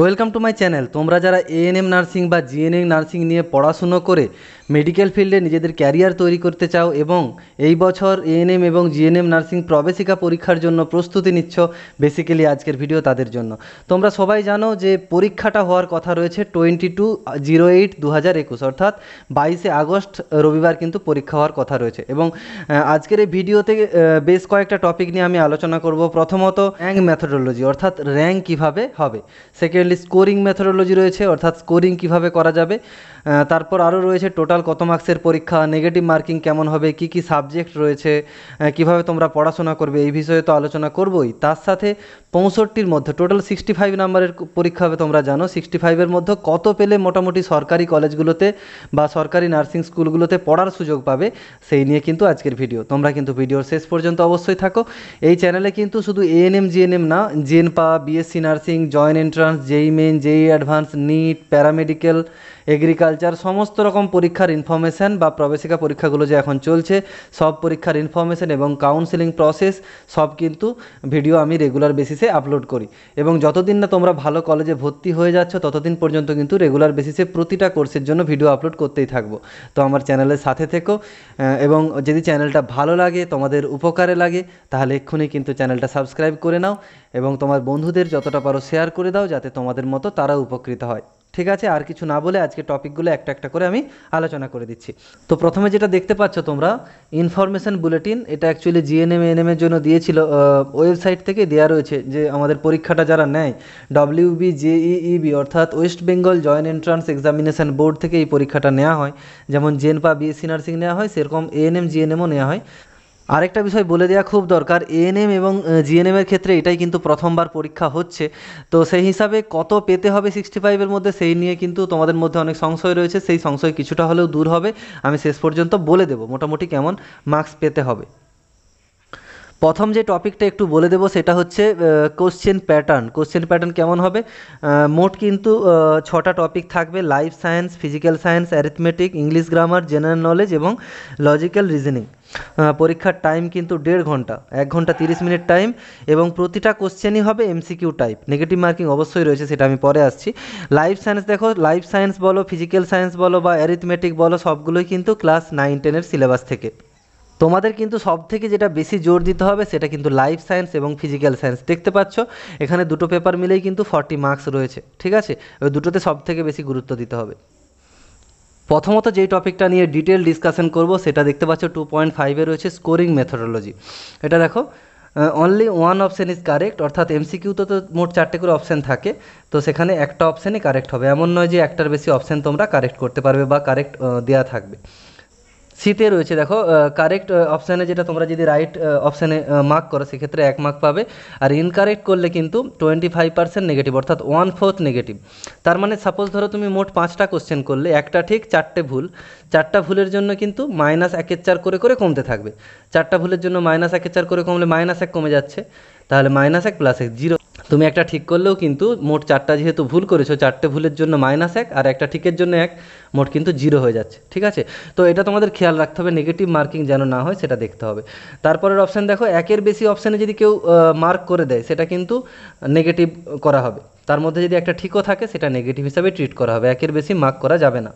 welcome to my channel তোমরা যারা ANM nursing বা জিএনএম নার্সিং নিয়ে পড়াশুনো করে মেডিকেল ফিল্ডে নিজেদের ক্যারিয়ার তৈরি করতে চাও এবং এই বছর এএনএম এবং জিএনএম নার্সিং প্রবেশিকা পরীক্ষার জন্য প্রস্তুতি নিচ্ছ বেসিক্যালি আজকের ভিডিও তাদের জন্য তোমরা সবাই জানো যে পরীক্ষাটা হওয়ার কথা রয়েছে টোয়েন্টি টু জিরো এইট দু হাজার একুশ অর্থাৎ বাইশে আগস্ট রবিবার কিন্তু পরীক্ষা হওয়ার কথা রয়েছে এবং আজকের এই ভিডিওতে বেশ কয়েকটা টপিক নিয়ে আমি আলোচনা করব প্রথমত র্যাঙ্ক মেথোডোলজি অর্থাৎ র্যাঙ্ক কীভাবে হবে সেকেন্ড ডিফারেন্ট স্কোরিং মেথোডোলজি রয়েছে অর্থাৎ স্কোরিং কিভাবে করা যাবে তারপর আরও রয়েছে টোটাল কত মার্কসের পরীক্ষা নেগেটিভ মার্কিং কেমন হবে কি কি সাবজেক্ট রয়েছে কিভাবে তোমরা পড়াশোনা করবে এই বিষয়ে তো আলোচনা করবই তার সাথে পঁয়ষট্টির মধ্যে টোটাল সিক্সটি ফাইভ নাম্বারের পরীক্ষা হবে তোমরা জানো সিক্সটি ফাইভের মধ্যে কত পেলে মোটামুটি সরকারি কলেজগুলোতে বা সরকারি নার্সিং স্কুলগুলোতে পড়ার সুযোগ পাবে সেই নিয়ে কিন্তু আজকের ভিডিও তোমরা কিন্তু ভিডিওর শেষ পর্যন্ত অবশ্যই থাকো এই চ্যানেলে কিন্তু শুধু এএনএম জিএনএম না জেন পা BSc nursing joint entrance JEE main JEE advance NEET paramedical agriculture culture সমস্ত রকম পরীক্ষার ইনফরমেশান বা প্রবেশিকা পরীক্ষাগুলো যে এখন চলছে সব পরীক্ষার ইনফরমেশান এবং কাউন্সেলিং প্রসেস সব কিন্তু ভিডিও আমি রেগুলার বেসিসে আপলোড করি এবং যতদিন না তোমরা ভালো কলেজে ভর্তি হয়ে যাচ্ছ ততদিন পর্যন্ত কিন্তু রেগুলার বেসিসে প্রতিটা কোর্সের জন্য ভিডিও আপলোড করতেই থাকবো তো আমার চ্যানেলের সাথে থেকো এবং যদি চ্যানেলটা ভালো লাগে তোমাদের উপকারে লাগে তাহলে এক্ষুনি কিন্তু চ্যানেলটা সাবস্ক্রাইব করে নাও এবং তোমার বন্ধুদের যতটা পারো শেয়ার করে দাও যাতে তোমাদের মতো তারা উপকৃত হয় ঠিক আছে আর কিছু না বলে আজকে টপিকগুলো একটা একটা করে আমি আলোচনা করে দিচ্ছি তো প্রথমে যেটা দেখতে পাচ্ছ তোমরা ইনফরমেশন বুলেটিন এটা অ্যাকচুয়ালি জিএনএম এর জন্য দিয়েছিল ওয়েবসাইট থেকে দেওয়া রয়েছে যে আমাদের পরীক্ষাটা যারা নেয় ডব্লিউবি ইবি e e অর্থাৎ West Bengal joint entrance examination board থেকে এই পরীক্ষাটা নেওয়া হয় যেমন জেনপা বিএসসি নার্সিং নেওয়া হয় সেরকম এএনএম জিএনএমও নেওয়া হয় আরেকটা বিষয় বলে দেওয়া খুব দরকার এএনএম এবং জিএনএম এর ক্ষেত্রে এটাই কিন্তু প্রথমবার পরীক্ষা হচ্ছে তো সেই হিসাবে কত পেতে হবে সিক্সটি ফাইভের মধ্যে সেই নিয়ে কিন্তু তোমাদের মধ্যে অনেক সংশয় রয়েছে সেই সংশয় কিছুটা হলেও দূর হবে আমি শেষ পর্যন্ত বলে দেবো মোটামুটি কেমন মার্কস পেতে হবে প্রথম যে টপিকটা একটু বলে দেবো সেটা হচ্ছে কোশ্চেন প্যাটার্ন কোশ্চেন প্যাটার্ন কেমন হবে মোট কিন্তু ছটা টপিক থাকবে life science physical science arithmetic English grammar general knowledge এবং লজিক্যাল রিজনিং পরীক্ষার টাইম কিন্তু দেড় ঘন্টা এক ঘন্টা তিরিশ মিনিট টাইম এবং প্রতিটা কোশ্চেনই হবে এমসিকিউ টাইপ নেগেটিভ মার্কিং অবশ্যই রয়েছে সেটা আমি পরে আসছি লাইফ সায়েন্স দেখো লাইফ সায়েন্স বলো ফিজিক্যাল সায়েন্স বলো বা অ্যারিথমেটিক বলো সবগুলোই কিন্তু ক্লাস নাইন টেনের সিলেবাস থেকে তোমাদের কিন্তু সব থেকে যেটা বেশি জোর দিতে হবে সেটা কিন্তু লাইফ সায়েন্স এবং ফিজিক্যাল সায়েন্স দেখতে পাচ্ছ এখানে দুটো পেপার মিলেই কিন্তু ফর্টি মার্কস রয়েছে ঠিক আছে ওই দুটোতে সব থেকে বেশি গুরুত্ব দিতে হবে প্রথমত যেই টপিকটা নিয়ে ডিটেল ডিসকাশন করব সেটা দেখতে পাচ্ছ টু পয়েন্ট ফাইভে রয়েছে স্কোরিং মেথোডোলজি এটা দেখো only one option is correct অর্থাৎ এমসিকিউতে তো মোট চারটে করে অপশান থাকে তো সেখানে একটা অপশানই কারেক্ট হবে এমন নয় যে একটার বেশি অপশান তোমরা কারেক্ট করতে পারবে বা কারেক্ট দেওয়া থাকবে সিতে রয়েছে দেখো কারেক্ট অপশানে যেটা তোমরা যদি রাইট অপশানে মার্ক করো সেক্ষেত্রে এক মার্ক পাবে আর ইনকারেক্ট করলে কিন্তু টোয়েন্টি ফাইভ পার্সেন্ট নেগেটিভ অর্থাৎ ওয়ান ফোর্থ নেগেটিভ তার মানে সাপোজ ধরো তুমি মোট পাঁচটা কোশ্চেন করলে একটা ঠিক চারটে ভুল চারটা ভুলের জন্য কিন্তু মাইনাস একের চার করে করে কমতে থাকবে চারটা ভুলের জন্য মাইনাস একের চার করে কমলে মাইনাস এক কমে যাচ্ছে তাহলে মাইনাস এক প্লাস এক জিরো তুমি একটা ঠিক করলেও কিন্তু মোট চারটা যেহেতু ভুল করেছো চারটে ভুলের জন্য মাইনাস এক আর একটা ঠিকের জন্য এক মোট কিন্তু জিরো হয়ে যাচ্ছে ঠিক আছে তো এটা তোমাদের খেয়াল রাখতে হবে নেগেটিভ মার্কিং যেন না হয় সেটা দেখতে হবে তারপরের অপশান দেখো একের বেশি অপশানে যদি কেউ মার্ক করে দেয় সেটা কিন্তু নেগেটিভ করা হবে তার মধ্যে যদি একটা ঠিকও থাকে সেটা নেগেটিভ হিসাবে ট্রিট করা হবে একের বেশি মার্ক করা যাবে না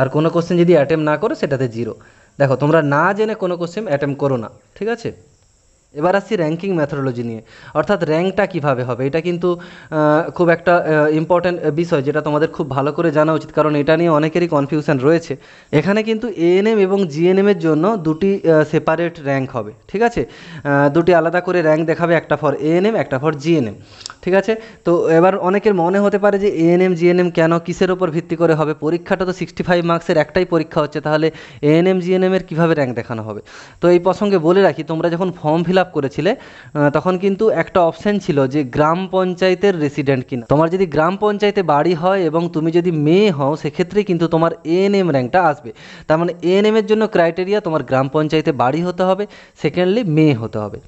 আর কোনো কোশ্চেন যদি অ্যাটেম্প না করো সেটাতে জিরো দেখো তোমরা না জেনে কোনো কোশ্চেন অ্যাটেম্প করো না ঠিক আছে এবার আসছি র্যাঙ্কিং ম্যাথোলজি নিয়ে অর্থাৎ র্যাঙ্কটা কিভাবে হবে এটা কিন্তু খুব একটা ইম্পর্ট্যান্ট বিষয় যেটা তোমাদের খুব ভালো করে জানা উচিত কারণ এটা নিয়ে অনেকেরই কনফিউশন রয়েছে এখানে কিন্তু এএনএম এবং জিএনএম এর জন্য দুটি সেপারেট র্যাঙ্ক হবে ঠিক আছে দুটি আলাদা করে র্যাঙ্ক দেখাবে একটা ফর এএনএম একটা ফর জিএনএম ঠিক আছে তো এবার অনেকের মনে হতে পারে যে এএনএম জিএনএম কেন কিসের ওপর ভিত্তি করে হবে পরীক্ষাটা তো সিক্সটি ফাইভ মার্কসের একটাই পরীক্ষা হচ্ছে তাহলে এএনএম জিএনএম এর কীভাবে র্যাঙ্ক দেখানো হবে তো এই প্রসঙ্গে বলে রাখি তোমরা যখন ফর্ম ফিল আপ করেছিলে তখন কিন্তু একটা অপশান ছিল যে গ্রাম পঞ্চায়েতের রেসিডেন্ট কিনা তোমার যদি গ্রাম পঞ্চায়েতে বাড়ি হয় এবং তুমি যদি মেয়ে হও সেক্ষেত্রে কিন্তু তোমার এএনএম র্যাঙ্কটা আসবে তার মানে এএনএমের জন্য ক্রাইটেরিয়া তোমার গ্রাম পঞ্চায়েতে বাড়ি হতে হবে সেকেন্ডলি মেয়ে হতে হবে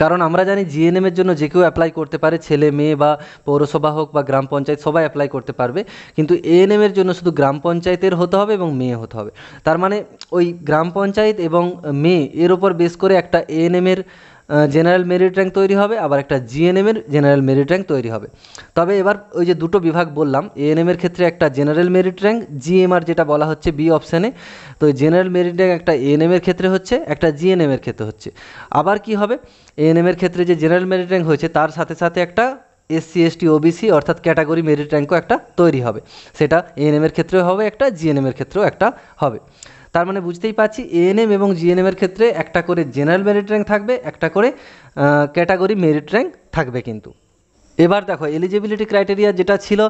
কারণ আমরা জানি জিএনএম এর জন্য যে কেউ অ্যাপ্লাই করতে পারে ছেলে মেয়ে বা পৌরসভা হোক বা গ্রাম পঞ্চায়েত সবাই অ্যাপ্লাই করতে পারবে কিন্তু এএনএম এর জন্য শুধু গ্রাম পঞ্চায়েতের হতে হবে এবং মেয়ে হতে হবে তার মানে ওই গ্রাম পঞ্চায়েত এবং মেয়ে এর ওপর বেস করে একটা এএনএম এর জেনারেল মেরিট র্যাঙ্ক তৈরি হবে আবার একটা জিএনএমের জেনারেল মেরিট র্যাঙ্ক তৈরি হবে তবে এবার ওই যে দুটো বিভাগ বললাম এএনএমের ক্ষেত্রে একটা জেনারেল মেরিট র্যাঙ্ক জিএমআর যেটা বলা হচ্ছে বি অপশানে তো জেনারেল মেরিট র্যাঙ্ক একটা এএনএমের ক্ষেত্রে হচ্ছে একটা জিএনএমের ক্ষেত্রে হচ্ছে আবার কি হবে এএনএমের ক্ষেত্রে যে জেনারেল মেরিট র্যাঙ্ক হয়েছে তার সাথে সাথে একটা এসসি এসটি ওবিসি অর্থাৎ ক্যাটাগরি মেরিট র্যাঙ্কও একটা তৈরি হবে সেটা এএনএমের ক্ষেত্রেও হবে একটা জিএনএমের ক্ষেত্রেও একটা হবে তার মানে বুঝতেই পারছি এএনএম এবং জিএনএম এর ক্ষেত্রে একটা করে জেনারেল মেরিট র্যাঙ্ক থাকবে একটা করে ক্যাটাগরি মেরিট র্যাঙ্ক থাকবে কিন্তু এবার দেখো এলিজিবিলিটি ক্রাইটেরিয়া যেটা ছিল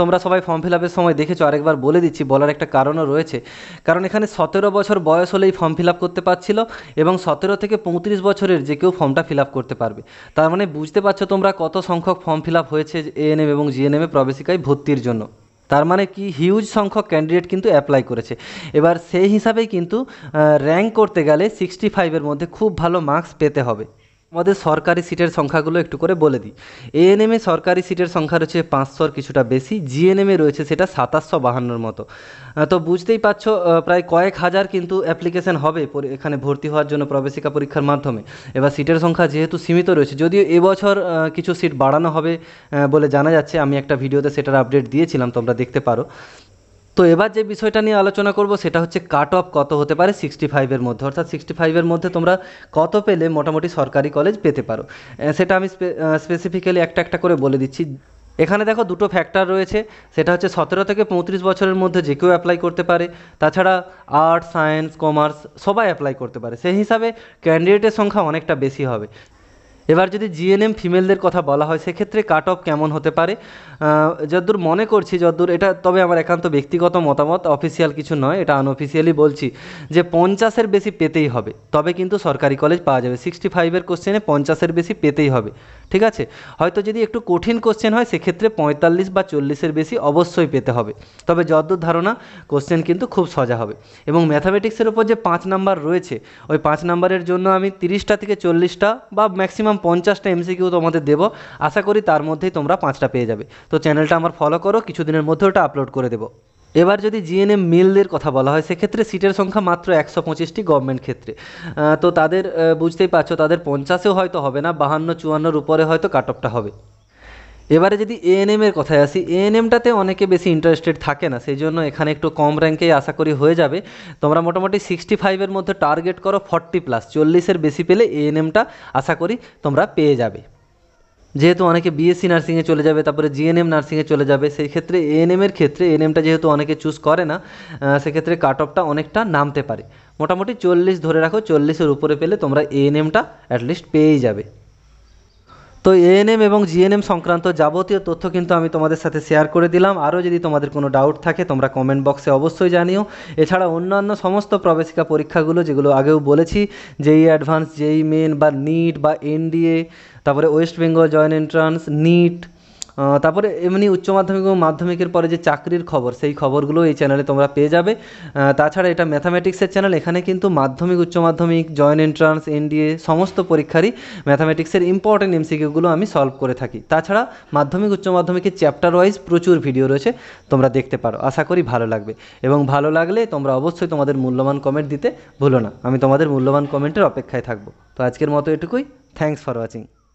তোমরা সবাই ফর্ম ফিল আপের সময় দেখেছো আরেকবার বলে দিচ্ছি বলার একটা কারণও রয়েছে কারণ এখানে সতেরো বছর বয়স হলেই ফর্ম ফিল আপ করতে পারছিল এবং সতেরো থেকে পঁয়ত্রিশ বছরের যে কেউ ফর্মটা ফিল আপ করতে পারবে তার মানে বুঝতে পারছো তোমরা কত সংখ্যক ফর্ম ফিল আপ হয়েছে এএনএম এবং জিএনএমে প্রবেশিকায় ভর্তির জন্য তার মানে কি হিউজ সংখ্যক ক্যান্ডিডেট কিন্তু অ্যাপ্লাই করেছে এবার সেই হিসাবেই কিন্তু র্যাঙ্ক করতে গেলে সিক্সটি ফাইভের মধ্যে খুব ভালো মার্কস পেতে হবে আমাদের সরকারি সিটের সংখ্যাগুলো একটু করে বলে দিই এএনএমে সরকারি সিটের সংখ্যা রয়েছে পাঁচশোর কিছুটা বেশি জিএনএমে রয়েছে সেটা সাতাশশো বাহান্নর মতো তো বুঝতেই পারছো প্রায় কয়েক হাজার কিন্তু অ্যাপ্লিকেশন হবে এখানে ভর্তি হওয়ার জন্য প্রবেশিকা পরীক্ষার মাধ্যমে এবার সিটের সংখ্যা যেহেতু সীমিত রয়েছে যদিও এবছর কিছু সিট বাড়ানো হবে বলে জানা যাচ্ছে আমি একটা ভিডিওতে সেটার আপডেট দিয়েছিলাম তোমরা দেখতে পারো তো এবার যে বিষয়টা নিয়ে আলোচনা করব সেটা হচ্ছে কাট অফ কত হতে পারে সিক্সটি ফাইভের মধ্যে অর্থাৎ সিক্সটি ফাইভের মধ্যে তোমরা কত পেলে মোটামুটি সরকারি কলেজ পেতে পারো সেটা আমি স্পেসিফিক্যালি একটা একটা করে বলে দিচ্ছি এখানে দেখো দুটো ফ্যাক্টর রয়েছে সেটা হচ্ছে সতেরো থেকে পঁয়ত্রিশ বছরের মধ্যে যে কেউ অ্যাপ্লাই করতে পারে তাছাড়া আর্টস সায়েন্স কমার্স সবাই অ্যাপ্লাই করতে পারে সেই হিসাবে ক্যান্ডিডেটের সংখ্যা অনেকটা বেশি হবে এবার যদি জিএনএম ফিমেলদের কথা বলা হয় সেক্ষেত্রে কাট অফ কেমন হতে পারে যদ্দূর মনে করছি যদ্দূর এটা তবে আমার একান্ত ব্যক্তিগত মতামত অফিসিয়াল কিছু নয় এটা আনঅফিসিয়ালি বলছি যে পঞ্চাশের বেশি পেতেই হবে তবে কিন্তু সরকারি কলেজ পাওয়া যাবে সিক্সটি ফাইভের কোশ্চেনে পঞ্চাশের বেশি পেতেই হবে ঠিক আছে হয়তো যদি একটু কঠিন কোশ্চেন হয় সেক্ষেত্রে পঁয়তাল্লিশ বা চল্লিশের বেশি অবশ্যই পেতে হবে তবে যদ্দূর ধারণা কোশ্চেন কিন্তু খুব সজা হবে এবং ম্যাথামেটিক্সের ওপর যে পাঁচ নাম্বার রয়েছে ওই পাঁচ নাম্বারের জন্য আমি তিরিশটা থেকে চল্লিশটা বা ম্যাক্সিমাম পঞ্চাশটা এমসিকিউ তোমাদের দেব আশা করি তার মধ্যেই তোমরা পাঁচটা পেয়ে যাবে তো চ্যানেলটা আমার ফলো করো কিছুদিনের মধ্যে ওটা আপলোড করে দেবো এবার যদি জিএনএম মেলদের কথা বলা হয় সেক্ষেত্রে সিটের সংখ্যা মাত্র একশো পঁচিশটি গভর্নমেন্ট ক্ষেত্রে তো তাদের বুঝতেই পারছো তাদের পঞ্চাশেও হয়তো হবে না বাহান্ন চুয়ান্নর উপরে হয়তো কাট অফটা হবে এবারে যদি এএনএমের কথায় আসি এএনএমটাতে অনেকে বেশি ইন্টারেস্টেড থাকে না সেই জন্য এখানে একটু কম র্যাঙ্কেই আশা করি হয়ে যাবে তোমরা মোটামুটি সিক্সটি ফাইভের মধ্যে টার্গেট করো ফর্টি প্লাস চল্লিশের বেশি পেলে এএনএমটা আশা করি তোমরা পেয়ে যাবে যেহেতু অনেকে বিএসসি নার্সিংয়ে চলে যাবে তারপরে জিএনএম নার্সিংয়ে চলে যাবে সেই ক্ষেত্রে এএনএমের ক্ষেত্রে এএনএমটা যেহেতু অনেকে চুজ করে না সেক্ষেত্রে কাট অফটা অনেকটা নামতে পারে মোটামুটি চল্লিশ ধরে রাখো চল্লিশের উপরে পেলে তোমরা এএনএমটা অ্যাটলিস্ট পেয়েই যাবে তো এএনএম এবং জিএনএম সংক্রান্ত যাবতীয় তথ্য কিন্তু আমি তোমাদের সাথে শেয়ার করে দিলাম আরও যদি তোমাদের কোনো ডাউট থাকে তোমরা কমেন্ট বক্সে অবশ্যই জানিও এছাড়া অন্যান্য সমস্ত প্রবেশিকা পরীক্ষাগুলো যেগুলো আগেও বলেছি যেই অ্যাডভান্স যেই মেন বা নিট বা এনডিএ তারপরে West Bengal joint entrance NEET তারপরে এমনি উচ্চ মাধ্যমিক এবং মাধ্যমিকের পরে যে চাকরির খবর সেই খবরগুলো এই চ্যানেলে তোমরা পেয়ে যাবে তাছাড়া এটা ম্যাথামেটিক্সের চ্যানেল এখানে কিন্তু মাধ্যমিক উচ্চ মাধ্যমিক জয়েন্ট এন্ট্রান্স এনডিএ সমস্ত পরীক্ষারই ম্যাথামেটিক্সের ইম্পর্টেন্ট এমসিকিউগুলো আমি সলভ করে থাকি তাছাড়া মাধ্যমিক উচ্চ মাধ্যমিকের চ্যাপ্টার ওয়াইজ প্রচুর ভিডিও রয়েছে তোমরা দেখতে পারো আশা করি ভালো লাগবে এবং ভালো লাগলে তোমরা অবশ্যই তোমাদের মূল্যবান কমেন্ট দিতে ভুলো না আমি তোমাদের মূল্যবান কমেন্টের অপেক্ষায় থাকবো তো আজকের মতো এটুকুই থ্যাংকস ফর ওয়াচিং